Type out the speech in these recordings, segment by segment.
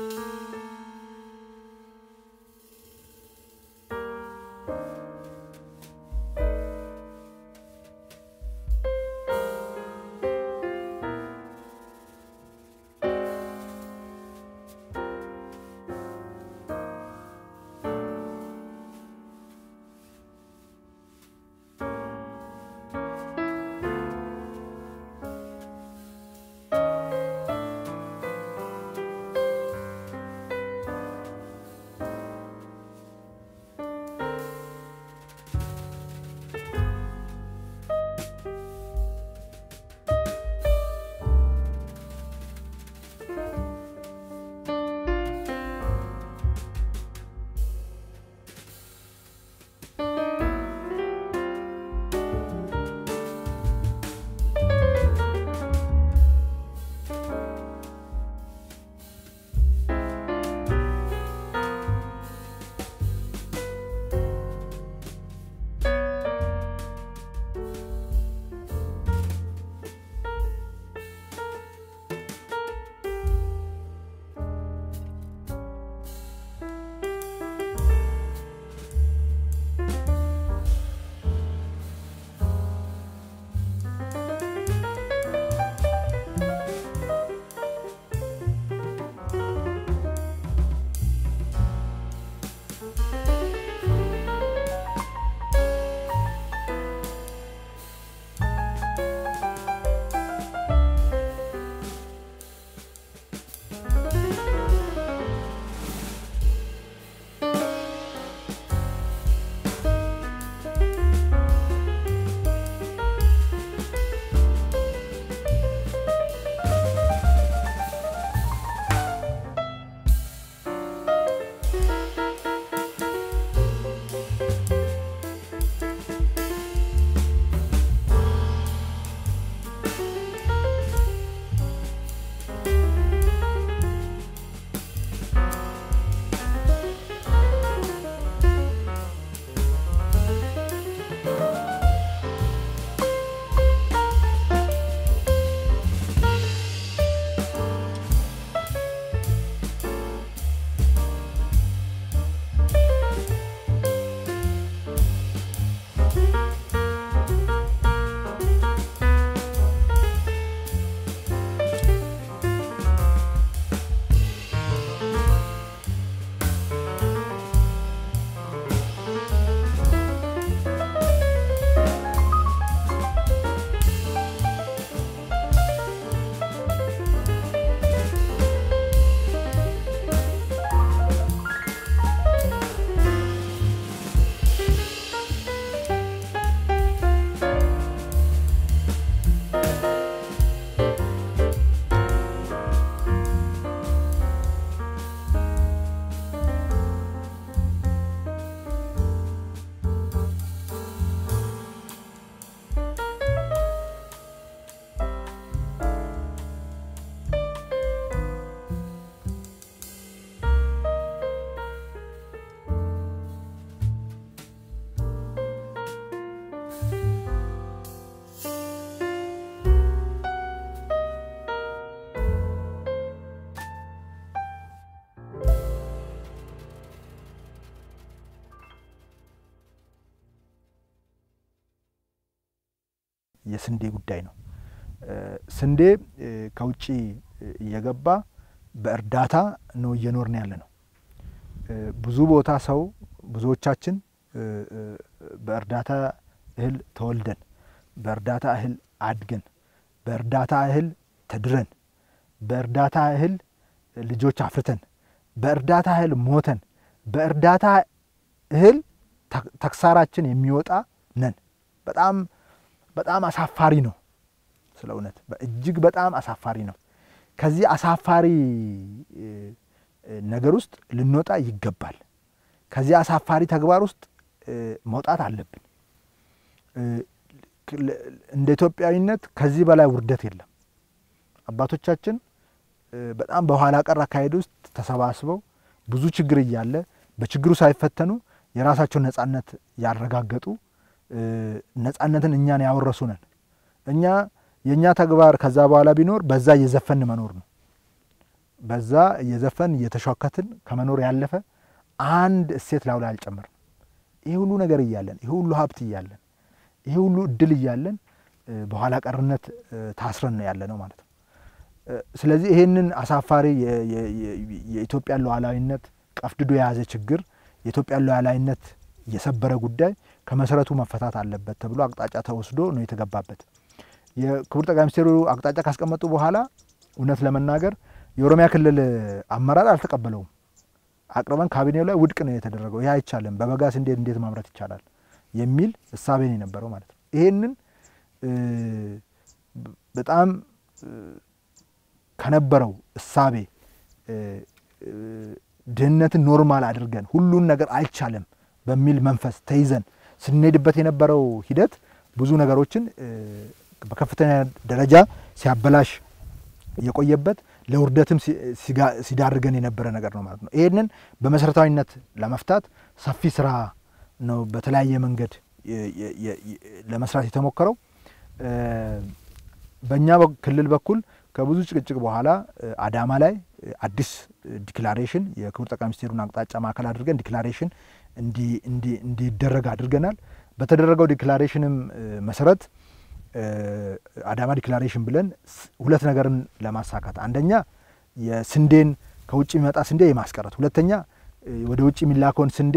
Thank you. የስንዴ ጉዳይ ነው። ስንዴ ከውጭ እየገባ በእርዳታ ነው እየኖርን ያለ ነው። ብዙ ቦታ ሰው ብዙዎቻችን በእርዳታ እህል ተወልደን በእርዳታ እህል አድገን በእርዳታ እህል ተድረን በእርዳታ እህል ልጆች አፍርተን በእርዳታ እህል ሞተን በእርዳታ እህል ተክሳራችን የሚወጣ ነን በጣም በጣም አሳፋሪ ነው። ስለ እውነት እጅግ በጣም አሳፋሪ ነው። ከዚህ አሳፋሪ ነገር ውስጥ ልንወጣ ይገባል። ከዚህ አሳፋሪ ተግባር ውስጥ መውጣት አለብን። እንደ ኢትዮጵያዊነት ከዚህ በላይ ውርደት የለም። አባቶቻችን በጣም በኋላ ቀር አካሄድ ውስጥ ተሰባስበው ብዙ ችግር እያለ በችግሩ ሳይፈተኑ የራሳቸውን ነጻነት ያረጋገጡ ነፃነትን እኛን ያወረሱነን እኛ የእኛ ተግባር ከዛ በኋላ ቢኖር በዛ እየዘፈን መኖር ነው። በዛ እየዘፈን እየተሸከትን ከመኖር ያለፈ አንድ እሴት ላው ላይ አልጨምርም። ይህ ሁሉ ነገር እያለን ይህ ሁሉ ሀብት እያለን ይህ ሁሉ እድል እያለን በኋላ ቀርነት ታስረን ነው ያለ ነው ማለት ነው። ስለዚህ ይሄንን አሳፋሪ የኢትዮጵያን ሉዓላዊነት ቀፍድዶ የያዘ ችግር የኢትዮጵያን ሉዓላዊነት የሰበረ ጉዳይ ከመሰረቱ መፈታት አለበት ተብሎ አቅጣጫ ተወስዶ ነው የተገባበት። የክቡር ጠቅላይ ሚኒስትሩ አቅጣጫ ካስቀመጡ በኋላ እውነት ለመናገር የኦሮሚያ ክልል አመራር አልተቀበለውም። አቅርበን ካቢኔው ላይ ውድቅ ነው የተደረገው። ይህ አይቻልም፣ በበጋስ እንዴት እንዴት ማምረት ይቻላል የሚል እሳቤን የነበረው ማለት ነው። ይሄንን በጣም ከነበረው እሳቤ ድህነትን ኖርማል አድርገን ሁሉን ነገር አይቻልም በሚል መንፈስ ተይዘን ስንሄድበት የነበረው ሂደት ብዙ ነገሮችን በከፍተኛ ደረጃ ሲያበላሽ የቆየበት ለውርደትም ሲዳርገን የነበረ ነገር ነው ማለት ነው። ይህንን በመሰረታዊነት ለመፍታት ሰፊ ስራ ነው በተለያየ መንገድ ለመስራት የተሞከረው። በእኛ ክልል በኩል ከብዙ ጭቅጭቅ በኋላ አዳማ ላይ አዲስ ዲክላሬሽን የክቡር ጠቅላይ ሚኒስትሩን አቅጣጫ ማዕከል አድርገን ዲክላሬሽን እንዲደረግ አድርገናል። በተደረገው ዲክላሬሽንም መሰረት አዳማ ዲክላሬሽን ብለን ሁለት ነገርን ለማሳካት አንደኛ የስንዴን ከውጭ የሚመጣ ስንዴ የማስቀረት፣ ሁለተኛ ወደ ውጭ የሚላከውን ስንዴ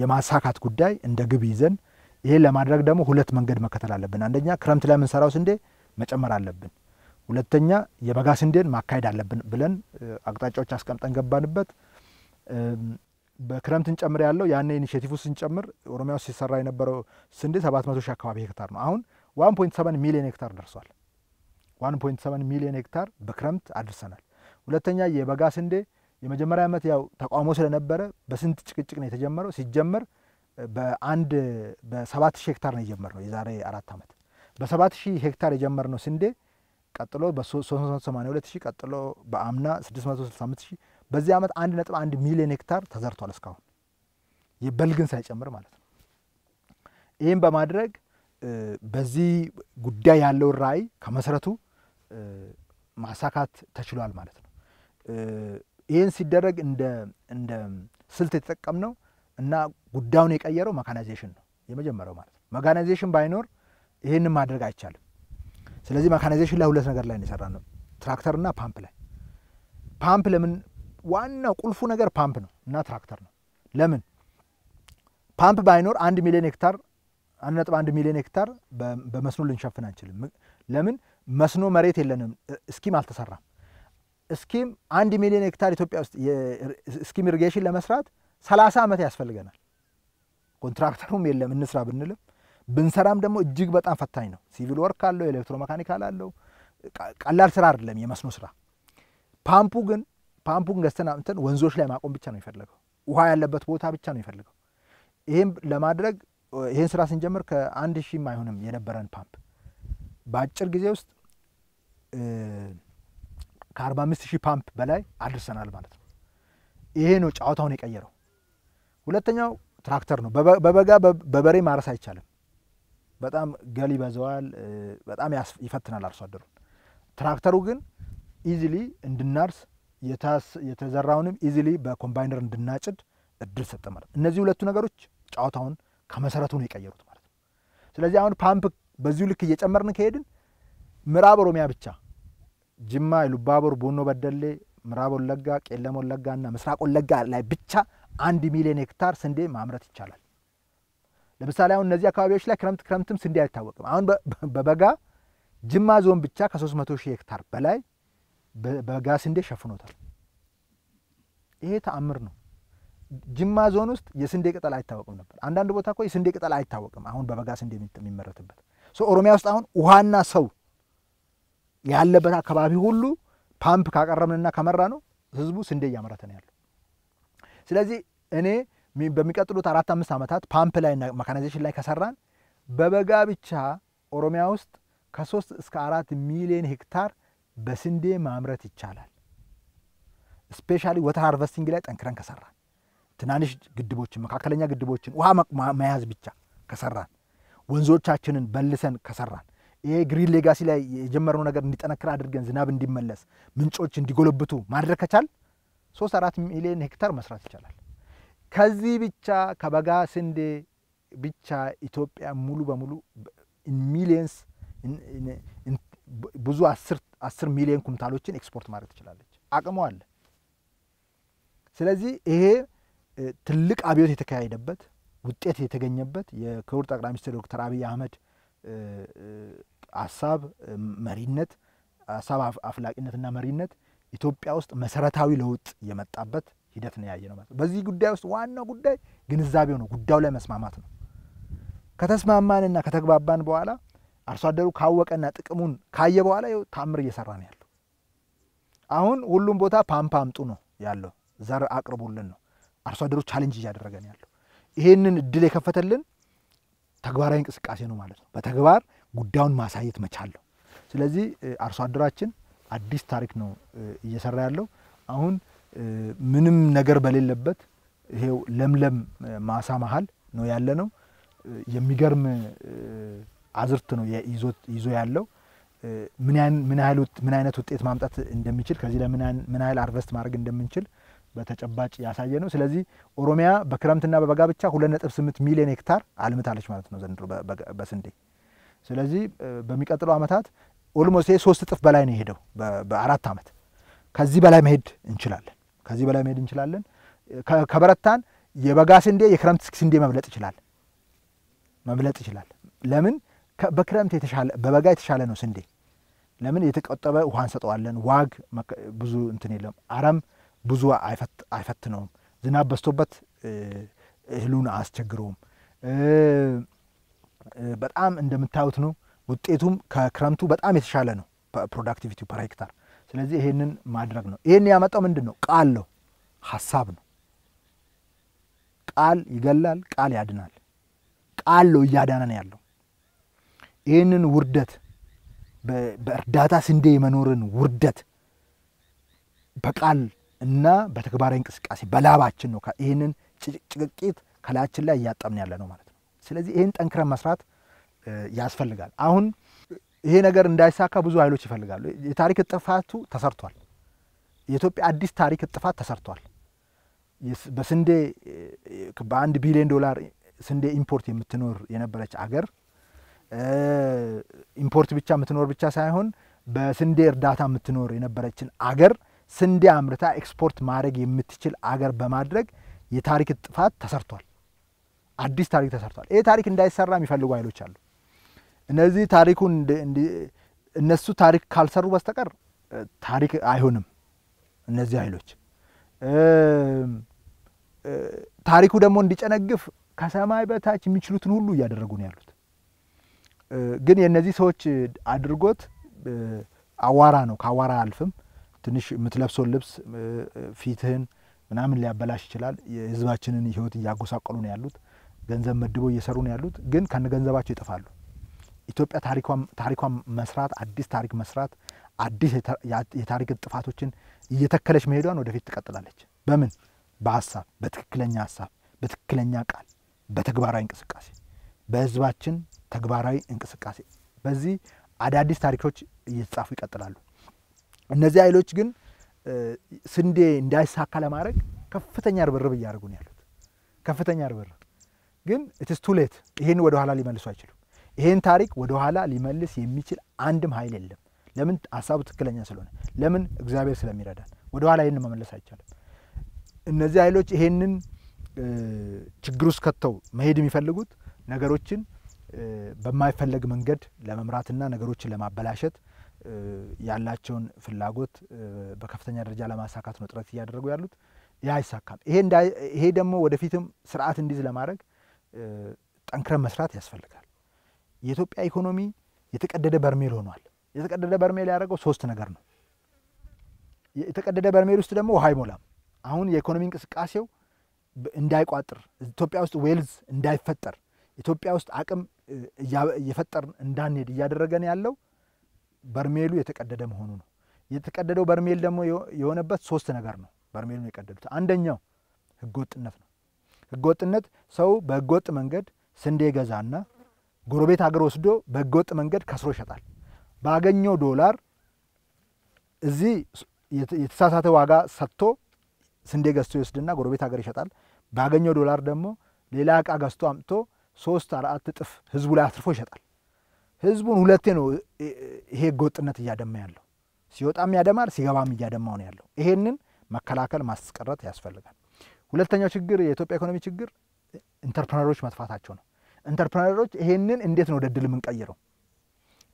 የማሳካት ጉዳይ እንደ ግብ ይዘን ይሄ ለማድረግ ደግሞ ሁለት መንገድ መከተል አለብን። አንደኛ ክረምት ላይ የምንሰራው ስንዴ መጨመር አለብን። ሁለተኛ የበጋ ስንዴን ማካሄድ አለብን ብለን አቅጣጫዎች አስቀምጠን ገባንበት። በክረምት ጨምር ያለው ያኔ ኢኒሽቲቭ ውስጥ ስንጨምር ኦሮሚያ ውስጥ ሲሰራ የነበረው ስንዴ 700 ሺህ አካባቢ ሄክታር ነው። አሁን 1.7 ሚሊዮን ሄክታር ደርሷል። 1.7 ሚሊዮን ሄክታር በክረምት አድርሰናል። ሁለተኛ የበጋ ስንዴ የመጀመሪያ ዓመት ያው ተቃውሞ ስለነበረ በስንት ጭቅጭቅ ነው የተጀመረው። ሲጀመር በአንድ በሰባት ሺህ ሄክታር ነው የጀመርነው የዛሬ አራት ዓመት በሰባት ሺህ ሄክታር የጀመርነው ስንዴ ቀጥሎ በ382 ሺህ ቀጥሎ በአምና 665 ሺህ በዚህ ዓመት አንድ ነጥብ አንድ ሚሊዮን ሄክታር ተዘርቷል እስካሁን የበልግን ሳይጨምር ማለት ነው። ይህም በማድረግ በዚህ ጉዳይ ያለውን ራዕይ ከመሰረቱ ማሳካት ተችሏል ማለት ነው። ይህን ሲደረግ እንደ ስልት የተጠቀምነው እና ጉዳዩን የቀየረው መካናይዜሽን ነው የመጀመሪያው ማለት ነው። መካናይዜሽን ባይኖር ይህንን ማድረግ አይቻልም። ስለዚህ መካናይዜሽን ላይ ሁለት ነገር ላይ የሰራ ነው፣ ትራክተርና ፓምፕ ላይ ፓምፕ ለምን ዋናው ቁልፉ ነገር ፓምፕ ነው እና ትራክተር ነው። ለምን ፓምፕ ባይኖር አንድ ሚሊዮን ሄክታር አንድ ነጥብ አንድ ሚሊዮን ሄክታር በመስኖ ልንሸፍን አንችልም። ለምን መስኖ መሬት የለንም። እስኪም አልተሰራም። እስኪም አንድ ሚሊዮን ሄክታር ኢትዮጵያ ውስጥ እስኪም ኢሪጌሽን ለመስራት ሰላሳ ዓመት ያስፈልገናል። ኮንትራክተሩም የለም እንስራ ብንልም ብንሰራም ደግሞ እጅግ በጣም ፈታኝ ነው። ሲቪል ወርክ አለው፣ መካኒካል አለው። ቀላል ስራ አይደለም የመስኖ ስራ። ፓምፑ ግን ፓምፑን ገዝተን አምጥተን ወንዞች ላይ ማቆም ብቻ ነው የሚፈልገው። ውሃ ያለበት ቦታ ብቻ ነው የሚፈልገው። ይህም ለማድረግ ይህን ስራ ስንጀምር ከአንድ ሺህም አይሆንም የነበረን ፓምፕ በአጭር ጊዜ ውስጥ ከአርባ አምስት ሺህ ፓምፕ በላይ አድርሰናል ማለት ነው። ይሄ ነው ጨዋታውን የቀየረው። ሁለተኛው ትራክተር ነው። በበጋ በበሬ ማረስ አይቻልም። በጣም ገል ይበዛዋል፣ በጣም ይፈትናል አርሶ አደሩን። ትራክተሩ ግን ኢዚሊ እንድናርስ የተዘራውንም ኢዚሊ በኮምባይነር እንድናጭድ እድል ሰጠ ማለት እነዚህ ሁለቱ ነገሮች ጨዋታውን ከመሰረቱ ነው የቀየሩት ማለት ነው። ስለዚህ አሁን ፓምፕ በዚሁ ልክ እየጨመርን ከሄድን ምዕራብ ኦሮሚያ ብቻ ጅማ፣ ኢሉባቦር፣ ቦኖ በደሌ፣ ምዕራብ ወለጋ፣ ቄለም ወለጋ እና ምስራቅ ወለጋ ላይ ብቻ አንድ ሚሊዮን ሄክታር ስንዴ ማምረት ይቻላል። ለምሳሌ አሁን እነዚህ አካባቢዎች ላይ ክረምት ክረምትም ስንዴ አይታወቅም። አሁን በበጋ ጅማ ዞን ብቻ ከ300 ሺህ ሄክታር በላይ ስንዴ ሸፍኖታል። ይሄ ተአምር ነው። ጅማ ዞን ውስጥ የስንዴ ቅጠል አይታወቅም ነበር። አንዳንድ ቦታ እኮ የስንዴ ቅጠል አይታወቅም። አሁን በበጋ ስንዴ የሚመረትበት ኦሮሚያ ውስጥ አሁን ውሃና ሰው ያለበት አካባቢ ሁሉ ፓምፕ ካቀረብንና ከመራ ነው ህዝቡ ስንዴ እያመረተ ነው ያለው። ስለዚህ እኔ በሚቀጥሉት አራት አምስት ዓመታት ፓምፕ ላይ እና መካናይዜሽን ላይ ከሰራን በበጋ ብቻ ኦሮሚያ ውስጥ ከሶስት እስከ አራት ሚሊዮን ሄክታር በስንዴ ማምረት ይቻላል። ስፔሻሊ ወተር ሃርቨስቲንግ ላይ ጠንክረን ከሰራን፣ ትናንሽ ግድቦችን፣ መካከለኛ ግድቦችን ውሃ መያዝ ብቻ ከሰራን፣ ወንዞቻችንን በልሰን ከሰራን፣ ይሄ ግሪን ሌጋሲ ላይ የጀመረው ነገር እንዲጠነክር አድርገን ዝናብ እንዲመለስ ምንጮች እንዲጎለብቱ ማድረግ ከቻል ሶስት አራት ሚሊዮን ሄክታር መስራት ይቻላል። ከዚህ ብቻ ከበጋ ስንዴ ብቻ ኢትዮጵያ ሙሉ በሙሉ ሚሊየንስ ብዙ አስር ሚሊዮን ኩንታሎችን ኤክስፖርት ማድረግ ትችላለች። አቅሟ አለ። ስለዚህ ይሄ ትልቅ አብዮት የተካሄደበት ውጤት የተገኘበት የክቡር ጠቅላይ ሚኒስትር ዶክተር አብይ አህመድ ሀሳብ መሪነት ሀሳብ አፍላቂነትና መሪነት ኢትዮጵያ ውስጥ መሰረታዊ ለውጥ የመጣበት ሂደት ነው ያየ ነው ማለት ነው። በዚህ ጉዳይ ውስጥ ዋናው ጉዳይ ግንዛቤው ነው። ጉዳዩ ላይ መስማማት ነው። ከተስማማንና ከተግባባን በኋላ አርሶ አደሩ ካወቀና ጥቅሙን ካየ በኋላ ታምር እየሰራ ነው ያለው። አሁን ሁሉም ቦታ ፓምፕ አምጡ ነው ያለው፣ ዘር አቅርቡልን ነው። አርሶ አደሩ ቻሌንጅ እያደረገ ነው ያለው። ይሄንን እድል የከፈተልን ተግባራዊ እንቅስቃሴ ነው ማለት ነው። በተግባር ጉዳዩን ማሳየት መቻል ነው። ስለዚህ አርሶ አደራችን አዲስ ታሪክ ነው እየሰራ ያለው። አሁን ምንም ነገር በሌለበት ይሄው ለምለም ማሳ መሀል ነው ያለ ነው የሚገርም አዝርት ነው ይዞ ያለው። ምን አይነት ውጤት ማምጣት እንደሚችል ከዚህ ለምን ምን ያህል አርቨስት ማድረግ እንደምንችል በተጨባጭ ያሳየ ነው። ስለዚህ ኦሮሚያ በክረምትና በበጋ ብቻ ሁለት ነጥብ ስምንት ሚሊዮን ሄክታር አልምታለች ማለት ነው ዘንድሮ በስንዴ። ስለዚህ በሚቀጥለው ዓመታት ኦልሞስት ሶስት እጥፍ በላይ ነው የሄደው በአራት ዓመት። ከዚህ በላይ መሄድ እንችላለን። ከዚህ በላይ መሄድ እንችላለን። ከበረታን የበጋ ስንዴ የክረምት ስንዴ መብለጥ ይችላል መብለጥ ይችላል። ለምን በክረምት የተሻለ በበጋ የተሻለ ነው ስንዴ። ለምን የተቆጠበ ውሃ እንሰጠዋለን። ዋግ ብዙ እንትን የለም። አረም ብዙ አይፈትነውም። ዝናብ በዝቶበት እህሉን አያስቸግረውም። በጣም እንደምታዩት ነው። ውጤቱም ከክረምቱ በጣም የተሻለ ነው ፕሮዳክቲቪቲ ፐር ሄክታር። ስለዚህ ይሄንን ማድረግ ነው። ይሄን ያመጣው ምንድን ነው? ቃል ነው፣ ሀሳብ ነው። ቃል ይገላል፣ ቃል ያድናል። ቃል ነው እያዳነን ያለው ይህንን ውርደት በእርዳታ ስንዴ የመኖርን ውርደት በቃል እና በተግባራዊ እንቅስቃሴ በላባችን ነው ይህንን ጭቅጭቅጭት ከላያችን ላይ እያጠብን ያለ ነው ማለት ነው። ስለዚህ ይህን ጠንክረን መስራት ያስፈልጋል። አሁን ይሄ ነገር እንዳይሳካ ብዙ ኃይሎች ይፈልጋሉ። የታሪክ ጥፋቱ ተሰርቷል። የኢትዮጵያ አዲስ ታሪክ ጥፋት ተሰርቷል። በስንዴ በአንድ ቢሊዮን ዶላር ስንዴ ኢምፖርት የምትኖር የነበረች አገር ኢምፖርት ብቻ የምትኖር ብቻ ሳይሆን በስንዴ እርዳታ የምትኖር የነበረችን አገር ስንዴ አምርታ ኤክስፖርት ማድረግ የምትችል አገር በማድረግ የታሪክ ጥፋት ተሰርቷል። አዲስ ታሪክ ተሰርቷል። ይህ ታሪክ እንዳይሰራ የሚፈልጉ ኃይሎች አሉ። እነዚህ ታሪኩ እነሱ ታሪክ ካልሰሩ በስተቀር ታሪክ አይሆንም። እነዚህ ኃይሎች ታሪኩ ደግሞ እንዲጨነግፍ ከሰማይ በታች የሚችሉትን ሁሉ እያደረጉ ነው ያሉት። ግን የእነዚህ ሰዎች አድርጎት አዋራ ነው። ከአዋራ አልፍም ትንሽ የምትለብሰውን ልብስ ፊትህን ምናምን ሊያበላሽ ይችላል። የህዝባችንን ህይወት እያጎሳቀሉ ነው ያሉት። ገንዘብ መድቦ እየሰሩ ነው ያሉት፣ ግን ከነ ገንዘባቸው ይጠፋሉ። ኢትዮጵያ ታሪኳን መስራት አዲስ ታሪክ መስራት አዲስ የታሪክ ጥፋቶችን እየተከለች መሄዷን ወደፊት ትቀጥላለች። በምን? በሀሳብ፣ በትክክለኛ ሀሳብ፣ በትክክለኛ ቃል፣ በተግባራዊ እንቅስቃሴ በህዝባችን ተግባራዊ እንቅስቃሴ በዚህ አዳዲስ ታሪኮች እየተጻፉ ይቀጥላሉ። እነዚህ ኃይሎች ግን ስንዴ እንዳይሳካ ለማድረግ ከፍተኛ ርብርብ እያደረጉ ነው ያሉት። ከፍተኛ ርብርብ ግን ኢትስ ቱ ሌት። ይህን ወደ ኋላ ሊመልሱ አይችሉም። ይህን ታሪክ ወደ ኋላ ሊመልስ የሚችል አንድም ኃይል የለም። ለምን? ሀሳቡ ትክክለኛ ስለሆነ። ለምን? እግዚአብሔር ስለሚረዳን። ወደ ኋላ ይህን መመለስ አይቻልም። እነዚህ ኃይሎች ይሄንን ችግር ውስጥ ከተው መሄድ የሚፈልጉት ነገሮችን በማይፈለግ መንገድ ለመምራትና ነገሮችን ለማበላሸት ያላቸውን ፍላጎት በከፍተኛ ደረጃ ለማሳካት ነው ጥረት እያደረጉ ያሉት። ይህ አይሳካም። ይሄ ደግሞ ወደፊትም ስርዓት እንዲዝ ለማድረግ ጠንክረን መስራት ያስፈልጋል። የኢትዮጵያ ኢኮኖሚ የተቀደደ በርሜል ሆኗል። የተቀደደ በርሜል ያደረገው ሶስት ነገር ነው። የተቀደደ በርሜል ውስጥ ደግሞ ውሃ አይሞላም። አሁን የኢኮኖሚ እንቅስቃሴው እንዳይቋጥር ኢትዮጵያ ውስጥ ዌልዝ እንዳይፈጠር ኢትዮጵያ ውስጥ አቅም እየፈጠርን እንዳንሄድ እያደረገን ያለው በርሜሉ የተቀደደ መሆኑ ነው። የተቀደደው በርሜል ደግሞ የሆነበት ሶስት ነገር ነው። በርሜሉን የቀደዱት አንደኛው ህገወጥነት ነው። ህገወጥነት ሰው በህገወጥ መንገድ ስንዴ ገዛና ጎረቤት ሀገር ወስዶ በህገወጥ መንገድ ከስሮ ይሸጣል። ባገኘው ዶላር እዚህ የተሳሳተ ዋጋ ሰጥቶ ስንዴ ገዝቶ ይወስድና ጎረቤት ሀገር ይሸጣል። ባገኘው ዶላር ደግሞ ሌላ እቃ ገዝቶ አምጥቶ ሶስት አራት እጥፍ ህዝቡ ላይ አትርፎ ይሸጣል። ህዝቡን ሁለቴ ነው ይሄ ህገወጥነት እያደማ ያለው። ሲወጣም ያደማል፣ ሲገባም እያደማው ነው ያለው። ይሄንን መከላከል ማስቀረት ያስፈልጋል። ሁለተኛው ችግር የኢትዮጵያ ኢኮኖሚ ችግር ኢንተርፕረነሮች መጥፋታቸው ነው። ኢንተርፕረነሮች ይሄንን እንዴት ነው ወደ ድል የምንቀይረው?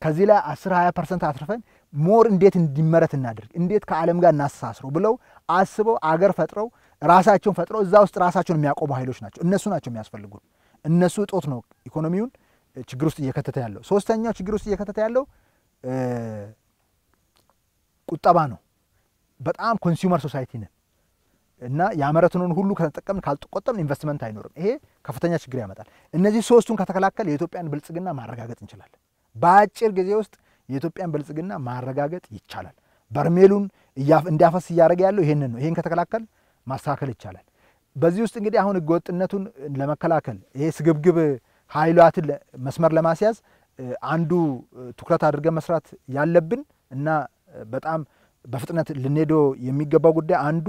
ከዚህ ላይ አስር ሀያ ፐርሰንት አትርፈን ሞር እንዴት እንዲመረት እናድርግ፣ እንዴት ከዓለም ጋር እናስተሳስረው ብለው አስበው አገር ፈጥረው ራሳቸውን ፈጥረው እዛ ውስጥ ራሳቸውን የሚያቆሙ ኃይሎች ናቸው። እነሱ ናቸው የሚያስፈልጉት እነሱ እጦት ነው ኢኮኖሚውን ችግር ውስጥ እየከተተ ያለው። ሶስተኛው ችግር ውስጥ እየከተተ ያለው ቁጠባ ነው። በጣም ኮንሱመር ሶሳይቲ ነን እና ያመረትነውን ሁሉ ከተጠቀምን ካልቆጠብን ኢንቨስትመንት አይኖርም። ይሄ ከፍተኛ ችግር ያመጣል። እነዚህ ሶስቱን ከተከላከል የኢትዮጵያን ብልጽግና ማረጋገጥ እንችላለን። በአጭር ጊዜ ውስጥ የኢትዮጵያን ብልጽግና ማረጋገጥ ይቻላል። በርሜሉን እንዲያፈስ እያደረገ ያለው ይሄንን ነው። ይሄን ከተከላከል ማስተካከል ይቻላል። በዚህ ውስጥ እንግዲህ አሁን ህገወጥነቱን ለመከላከል ይሄ ስግብግብ ኃይላትን መስመር ለማስያዝ አንዱ ትኩረት አድርገን መስራት ያለብን እና በጣም በፍጥነት ልንሄዶ የሚገባው ጉዳይ አንዱ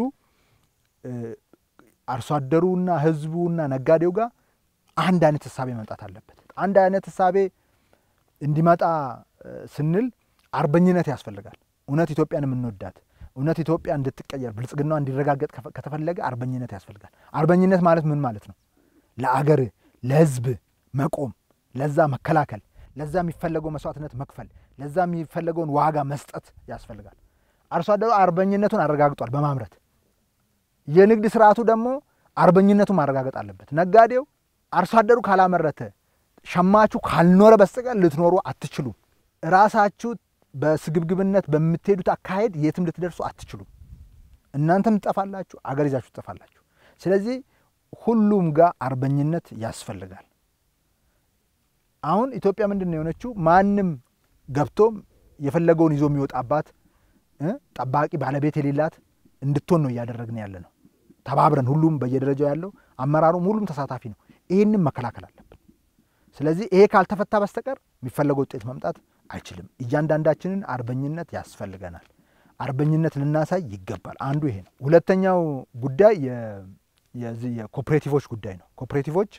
አርሶ አደሩና ህዝቡና ነጋዴው ጋር አንድ አይነት እሳቤ መምጣት አለበት። አንድ አይነት እሳቤ እንዲመጣ ስንል አርበኝነት ያስፈልጋል። እውነት ኢትዮጵያን የምንወዳት እውነት ኢትዮጵያ እንድትቀየር ብልጽግና እንዲረጋገጥ ከተፈለገ አርበኝነት ያስፈልጋል። አርበኝነት ማለት ምን ማለት ነው? ለአገር ለህዝብ መቆም፣ ለዛ መከላከል፣ ለዛ የሚፈለገው መስዋዕትነት መክፈል፣ ለዛ የሚፈለገውን ዋጋ መስጠት ያስፈልጋል። አርሶ አደሩ አርበኝነቱን አረጋግጧል በማምረት የንግድ ስርዓቱ ደግሞ አርበኝነቱን ማረጋገጥ አለበት። ነጋዴው አርሶ አደሩ ካላመረተ ሸማቹ ካልኖረ በስተቀር ልትኖሩ አትችሉም። ራሳችሁ በስግብግብነት በምትሄዱት አካሄድ የትም ልትደርሱ አትችሉም። እናንተም ትጠፋላችሁ፣ አገር ይዛችሁ ትጠፋላችሁ። ስለዚህ ሁሉም ጋር አርበኝነት ያስፈልጋል። አሁን ኢትዮጵያ ምንድን ነው የሆነችው? ማንም ገብቶ የፈለገውን ይዞ የሚወጣባት ጠባቂ ባለቤት የሌላት እንድትሆን ነው እያደረግን ያለ ነው። ተባብረን ሁሉም በየደረጃው ያለው አመራሩም ሁሉም ተሳታፊ ነው። ይህንም መከላከል አለብን። ስለዚህ ይሄ ካልተፈታ በስተቀር የሚፈለገው ውጤት መምጣት አይችልም። እያንዳንዳችንን አርበኝነት ያስፈልገናል። አርበኝነት ልናሳይ ይገባል። አንዱ ይሄ ነው። ሁለተኛው ጉዳይ የዚህ የኮፕሬቲቮች ጉዳይ ነው። ኮፕሬቲቮች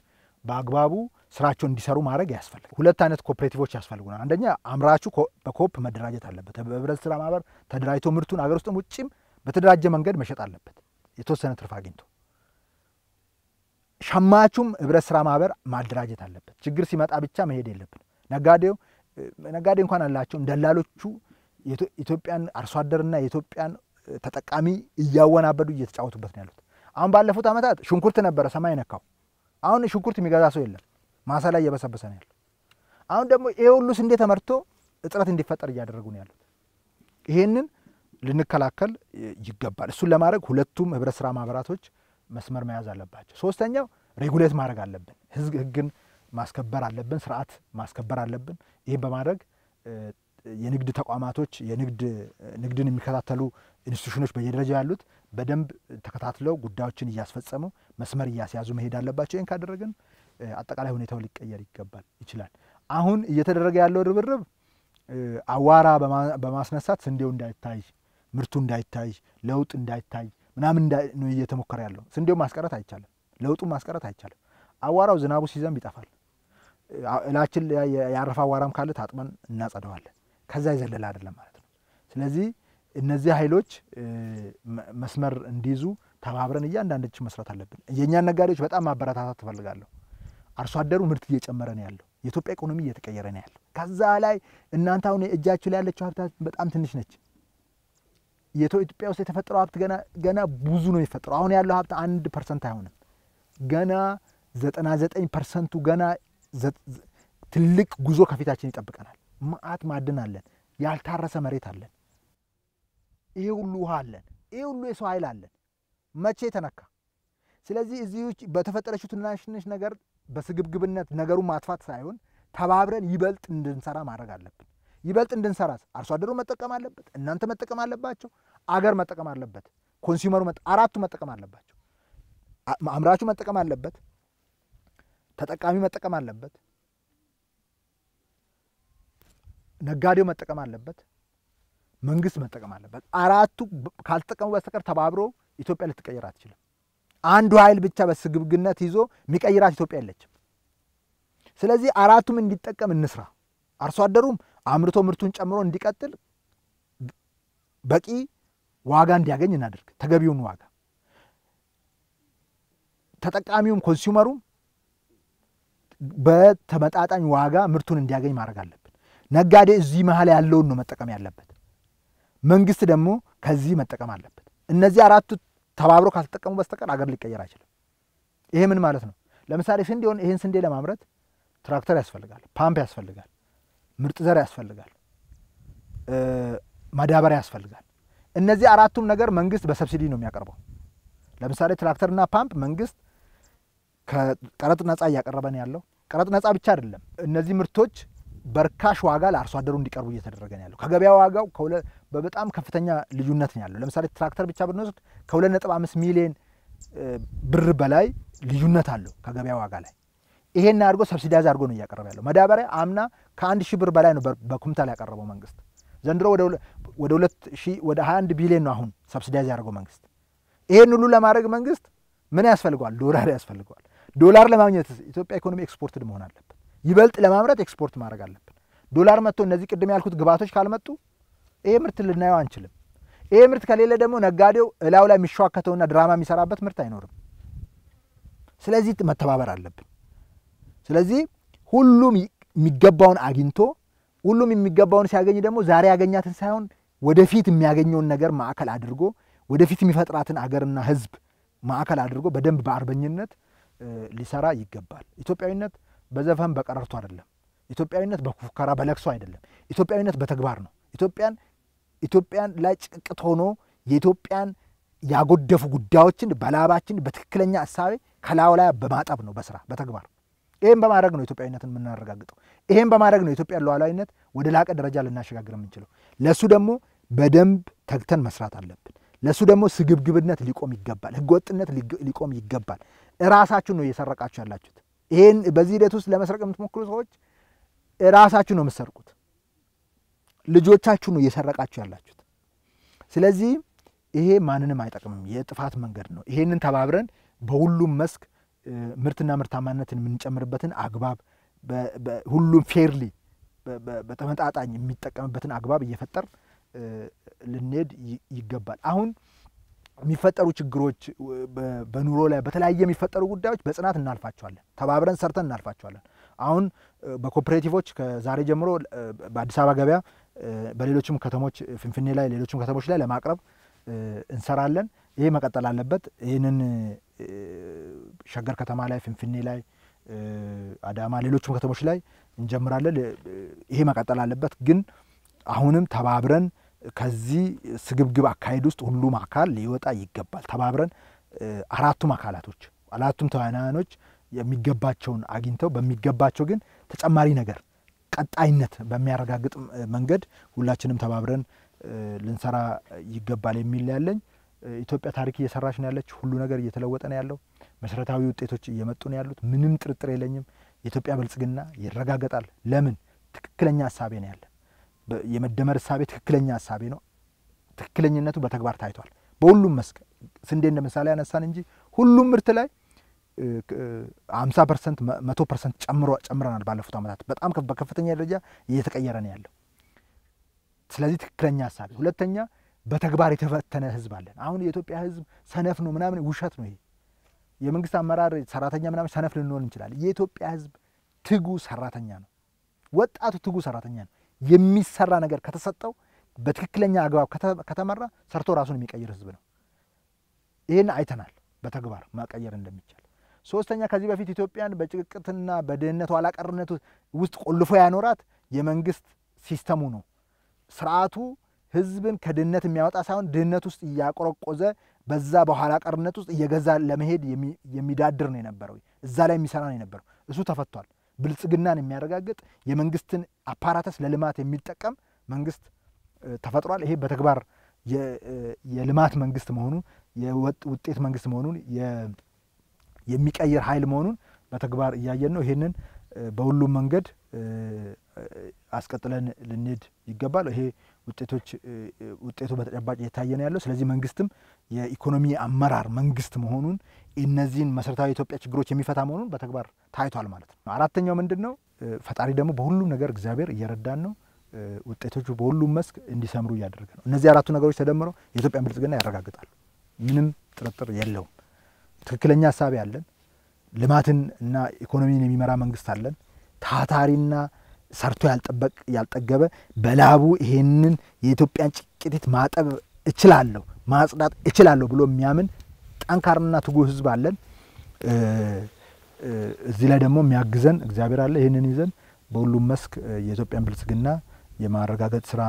በአግባቡ ስራቸውን እንዲሰሩ ማድረግ ያስፈልጋል። ሁለት አይነት ኮፕሬቲቮች ያስፈልጉናል። አንደኛ አምራቹ በኮፕ መደራጀት አለበት። በህብረት ስራ ማህበር ተደራጅቶ ምርቱን አገር ውስጥም ውጭም በተደራጀ መንገድ መሸጥ አለበት የተወሰነ ትርፍ አግኝቶ። ሸማቹም ህብረት ስራ ማህበር ማደራጀት አለበት። ችግር ሲመጣ ብቻ መሄድ የለብን። ነጋዴው ነጋዴ እንኳን አላቸው ደላሎቹ ኢትዮጵያን አርሶ አደርና የኢትዮጵያን ተጠቃሚ እያወናበዱ እየተጫወቱበት ነው ያሉት። አሁን ባለፉት ዓመታት ሽንኩርት ነበረ ሰማይ ነካው። አሁን ሽንኩርት የሚገዛ ሰው የለም። ማሳ ላይ እየበሰበሰ ነው ያለው። አሁን ደግሞ ይሄ ሁሉ ስንዴ ተመርቶ እጥረት እንዲፈጠር እያደረጉ ነው ያሉት። ይሄንን ልንከላከል ይገባል። እሱን ለማድረግ ሁለቱም ህብረት ስራ ማህበራቶች መስመር መያዝ አለባቸው። ሶስተኛው ሬጉሌት ማድረግ አለብን ህግን ማስከበር አለብን፣ ስርዓት ማስከበር አለብን። ይህም በማድረግ የንግድ ተቋማቶች የንግድ ንግድን የሚከታተሉ ኢንስቲቱሽኖች በየደረጃ ያሉት በደንብ ተከታትለው ጉዳዮችን እያስፈጸሙ መስመር እያስያዙ መሄድ አለባቸው። ይህን ካደረግን አጠቃላይ ሁኔታው ሊቀየር ይገባል ይችላል። አሁን እየተደረገ ያለው ርብርብ አዋራ በማስነሳት ስንዴው እንዳይታይ፣ ምርቱ እንዳይታይ፣ ለውጥ እንዳይታይ ምናምን ነው እየተሞከረ ያለው። ስንዴው ማስቀረት አይቻልም፣ ለውጡ ማስቀረት አይቻልም። አዋራው ዝናቡ ሲዘንብ ይጠፋል። እላችን ያረፈ አዋራም ካለ ታጥበን እናጸደዋለን። ከዛ ይዘለል አይደለም ማለት ነው። ስለዚህ እነዚህ ኃይሎች መስመር እንዲይዙ ተባብረን እያንዳንዳችን መስራት አለብን። የእኛን ነጋዴዎች በጣም ማበረታታት ትፈልጋለሁ። አርሶ አደሩ ምርት እየጨመረ ነው ያለው። የኢትዮጵያ ኢኮኖሚ እየተቀየረ ነው ያለው። ከዛ ላይ እናንተ አሁን እጃችሁ ላይ ያለችው ሀብታት በጣም ትንሽ ነች። የኢትዮጵያ ውስጥ የተፈጠረው ሀብት ገና ገና ብዙ ነው የሚፈጠረው። አሁን ያለው ሀብት አንድ ፐርሰንት አይሆንም። ገና ዘጠና ዘጠኝ ፐርሰንቱ ገና ትልቅ ጉዞ ከፊታችን ይጠብቀናል። ማአት ማዕድን አለን፣ ያልታረሰ መሬት አለን፣ ይሄ ሁሉ ውሃ አለን፣ ይሄ ሁሉ የሰው ኃይል አለን። መቼ ተነካ? ስለዚህ እዚህ ውጭ በተፈጠረችው ትናንሽ ነገር በስግብግብነት ነገሩን ማጥፋት ሳይሆን ተባብረን ይበልጥ እንድንሰራ ማድረግ አለብን። ይበልጥ እንድንሰራ አርሶ አደሩ መጠቀም አለበት፣ እናንተ መጠቀም አለባቸው፣ አገር መጠቀም አለበት፣ ኮንሱመሩ አራቱ መጠቀም አለባቸው፣ አምራቹ መጠቀም አለበት፣ ተጠቃሚ መጠቀም አለበት። ነጋዴው መጠቀም አለበት። መንግስት መጠቀም አለበት። አራቱ ካልተጠቀሙ በስተቀር ተባብሮ ኢትዮጵያ ልትቀይር አትችልም። አንዱ ኃይል ብቻ በስግብግነት ይዞ የሚቀይራት ኢትዮጵያ የለችም። ስለዚህ አራቱም እንዲጠቀም እንስራ። አርሶ አደሩም አምርቶ ምርቱን ጨምሮ እንዲቀጥል በቂ ዋጋ እንዲያገኝ እናደርግ፣ ተገቢውን ዋጋ ተጠቃሚውም ኮንሱመሩም በተመጣጣኝ ዋጋ ምርቱን እንዲያገኝ ማድረግ አለብን። ነጋዴ እዚህ መሀል ያለውን ነው መጠቀም ያለበት። መንግስት ደግሞ ከዚህ መጠቀም አለበት። እነዚህ አራቱ ተባብሮ ካልተጠቀሙ በስተቀር አገር ሊቀየር አይችልም። ይሄ ምን ማለት ነው? ለምሳሌ ስንዴ ሆን ይህን ስንዴ ለማምረት ትራክተር ያስፈልጋል፣ ፓምፕ ያስፈልጋል፣ ምርጥ ዘር ያስፈልጋል፣ ማዳበሪያ ያስፈልጋል። እነዚህ አራቱም ነገር መንግስት በሰብሲዲ ነው የሚያቀርበው። ለምሳሌ ትራክተርና ፓምፕ መንግስት ከቀረጥ ነጻ እያቀረበን ያለው ቀረጥ ነፃ ብቻ አይደለም። እነዚህ ምርቶች በርካሽ ዋጋ ለአርሶ አደሩ እንዲቀርቡ እየተደረገ ነው ያለው። ከገበያ ዋጋው በጣም ከፍተኛ ልዩነት ነው ያለው። ለምሳሌ ትራክተር ብቻ ብንወስድ ከሁለት ነጥብ አምስት ሚሊዮን ብር በላይ ልዩነት አለው ከገበያ ዋጋ ላይ። ይሄን አድርጎ ሰብሲዳይዝ አድርጎ ነው እያቀረበ ያለው። መዳበሪያ አምና ከአንድ ሺህ ብር በላይ ነው በኩምታል ያቀረበው መንግስት። ዘንድሮ ወደ ሁለት ሺህ ወደ ሀያ አንድ ቢሊዮን ነው አሁን ሰብሲዳይዝ ያደርገው መንግስት። ይሄን ሁሉ ለማድረግ መንግስት ምን ያስፈልገዋል? ዶላር ያስፈልገዋል። ዶላር ለማግኘት ኢትዮጵያ ኢኮኖሚ ኤክስፖርትድ መሆን አለብን። ይበልጥ ለማምረት ኤክስፖርት ማድረግ አለብን። ዶላር መጥቶ እነዚህ ቅድም ያልኩት ግብዓቶች ካልመጡ ይሄ ምርት ልናየው አንችልም። ይሄ ምርት ከሌለ ደግሞ ነጋዴው እላው ላይ የሚሸዋከተውና ድራማ የሚሰራበት ምርት አይኖርም። ስለዚህ መተባበር አለብን። ስለዚህ ሁሉም የሚገባውን አግኝቶ ሁሉም የሚገባውን ሲያገኝ ደግሞ ዛሬ ያገኛትን ሳይሆን ወደፊት የሚያገኘውን ነገር ማዕከል አድርጎ ወደፊት የሚፈጥራትን አገርና ሕዝብ ማዕከል አድርጎ በደንብ በአርበኝነት ሊሰራ ይገባል። ኢትዮጵያዊነት በዘፈን በቀረርቶ አይደለም። ኢትዮጵያዊነት በፉከራ በለቅሶ አይደለም። ኢትዮጵያዊነት በተግባር ነው። ኢትዮጵያን ኢትዮጵያን ላይ ጭቅት ሆኖ የኢትዮጵያን ያጎደፉ ጉዳዮችን በላባችን በትክክለኛ እሳቤ ከላዩ ላይ በማጠብ ነው፣ በስራ በተግባር ይህም በማድረግ ነው ኢትዮጵያዊነትን የምናረጋግጠው። ይህም በማድረግ ነው የኢትዮጵያን ሉዓላዊነት ወደ ላቀ ደረጃ ልናሸጋግር የምንችለው። ለእሱ ደግሞ በደንብ ተግተን መስራት አለብን። ለእሱ ደግሞ ስግብግብነት ሊቆም ይገባል። ህገወጥነት ሊቆም ይገባል። ራሳችሁ ነው እየሰረቃችሁ ያላችሁት። ይህን በዚህ ሂደት ውስጥ ለመስረቅ የምትሞክሩ ሰዎች ራሳችሁ ነው የምትሰርቁት። ልጆቻችሁ ነው እየሰረቃችሁ ያላችሁት። ስለዚህ ይሄ ማንንም አይጠቅምም፣ የጥፋት መንገድ ነው። ይሄንን ተባብረን በሁሉም መስክ ምርትና ምርታማነትን የምንጨምርበትን አግባብ ሁሉም ፌርሊ በተመጣጣኝ የሚጠቀምበትን አግባብ እየፈጠር ልንሄድ ይገባል። አሁን የሚፈጠሩ ችግሮች በኑሮ ላይ በተለያየ የሚፈጠሩ ጉዳዮች በጽናት እናልፋቸዋለን። ተባብረን ሰርተን እናልፋቸዋለን። አሁን በኮፕሬቲቮች ከዛሬ ጀምሮ በአዲስ አበባ ገበያ፣ በሌሎችም ከተሞች ፍንፍኔ ላይ፣ ሌሎችም ከተሞች ላይ ለማቅረብ እንሰራለን። ይሄ መቀጠል አለበት። ይህንን ሸገር ከተማ ላይ፣ ፍንፍኔ ላይ፣ አዳማ፣ ሌሎችም ከተሞች ላይ እንጀምራለን። ይሄ መቀጠል አለበት። ግን አሁንም ተባብረን ከዚህ ስግብግብ አካሄድ ውስጥ ሁሉም አካል ሊወጣ ይገባል። ተባብረን አራቱም አካላቶች አራቱም ተዋናያኖች የሚገባቸውን አግኝተው በሚገባቸው ግን ተጨማሪ ነገር ቀጣይነት በሚያረጋግጥ መንገድ ሁላችንም ተባብረን ልንሰራ ይገባል የሚል ያለኝ። ኢትዮጵያ ታሪክ እየሰራች ነው ያለች። ሁሉ ነገር እየተለወጠ ነው ያለው። መሰረታዊ ውጤቶች እየመጡ ነው ያሉት። ምንም ጥርጥር የለኝም። የኢትዮጵያ ብልጽግና ይረጋገጣል። ለምን? ትክክለኛ ሀሳቤ ነው ያለ የመደመር እሳቤ ትክክለኛ እሳቤ ነው። ትክክለኝነቱ በተግባር ታይቷል። በሁሉም መስክ ስንዴ እንደ ምሳሌ ያነሳን እንጂ ሁሉም ምርት ላይ አምሳ ፐርሰንት መቶ ፐርሰንት ጨምረናል። ባለፉት ዓመታት በጣም በከፍተኛ ደረጃ እየተቀየረ ነው ያለው። ስለዚህ ትክክለኛ ሀሳቢ። ሁለተኛ በተግባር የተፈተነ ህዝብ አለን። አሁን የኢትዮጵያ ህዝብ ሰነፍ ነው ምናምን ውሸት ነው ይሄ። የመንግስት አመራር ሰራተኛ ምናምን ሰነፍ ልንሆን እንችላለን። የኢትዮጵያ ህዝብ ትጉ ሰራተኛ ነው። ወጣቱ ትጉ ሰራተኛ ነው። የሚሰራ ነገር ከተሰጠው በትክክለኛ አግባብ ከተመራ ሰርቶ ራሱን የሚቀይር ህዝብ ነው። ይህን አይተናል በተግባር መቀየር እንደሚቻል። ሶስተኛ ከዚህ በፊት ኢትዮጵያን በጭቅቅትና በድህነት ኋላቀርነት ውስጥ ቆልፎ ያኖራት የመንግስት ሲስተሙ ነው። ስርዓቱ ህዝብን ከድህነት የሚያወጣ ሳይሆን ድህነት ውስጥ እያቆረቆዘ በዛ በኋላ ቀርነት ውስጥ እየገዛ ለመሄድ የሚዳድር ነው የነበረው። እዛ ላይ የሚሰራ ነው የነበረው። እሱ ተፈቷል። ብልጽግናን የሚያረጋግጥ የመንግስትን አፓራተስ ለልማት የሚጠቀም መንግስት ተፈጥሯል። ይሄ በተግባር የልማት መንግስት መሆኑን የውጤት መንግስት መሆኑን የሚቀይር ኃይል መሆኑን በተግባር እያየን ነው። ይህንን በሁሉም መንገድ አስቀጥለን ልንሄድ ይገባል። ይሄ ውጤቶች ውጤቱ በተጨባጭ እየታየ ነው ያለው። ስለዚህ መንግስትም የኢኮኖሚ አመራር መንግስት መሆኑን እነዚህን መሰረታዊ የኢትዮጵያ ችግሮች የሚፈታ መሆኑን በተግባር ታይቷል ማለት ነው። አራተኛው ምንድን ነው? ፈጣሪ ደግሞ በሁሉም ነገር እግዚአብሔር እየረዳን ነው። ውጤቶቹ በሁሉም መስክ እንዲሰምሩ እያደረገ ነው። እነዚህ አራቱ ነገሮች ተደምረው የኢትዮጵያን ብልጽግና ያረጋግጣሉ። ምንም ጥርጥር የለውም። ትክክለኛ ሀሳብ ያለን ልማትን እና ኢኮኖሚን የሚመራ መንግስት አለን። ታታሪና ሰርቶ ያልጠበቅ ያልጠገበ በላቡ ይሄንን የኢትዮጵያን ጭቂቲት ማጠብ እችላለሁ ማጽዳት እችላለሁ ብሎ የሚያምን ጠንካራና ትጉህ ህዝብ አለን። እዚህ ላይ ደግሞ የሚያግዘን እግዚአብሔር አለ። ይህንን ይዘን በሁሉም መስክ የኢትዮጵያን ብልጽግና የማረጋገጥ ስራ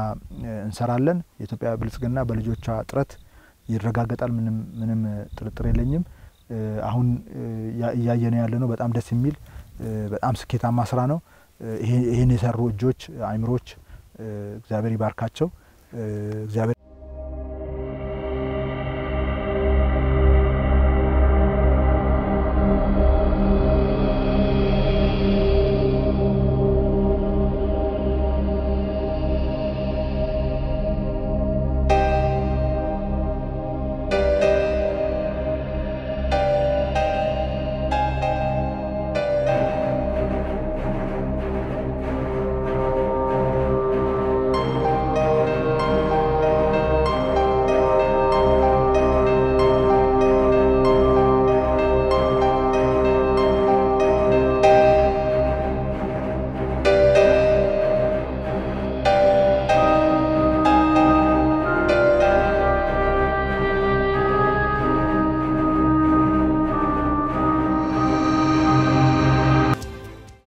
እንሰራለን። የኢትዮጵያ ብልጽግና በልጆቿ ጥረት ይረጋገጣል። ምንም ጥርጥር የለኝም። አሁን እያየነ ያለ ነው። በጣም ደስ የሚል በጣም ስኬታማ ስራ ነው። ይህን የሰሩ እጆች፣ አይምሮች እግዚአብሔር ይባርካቸው። እግዚአብሔር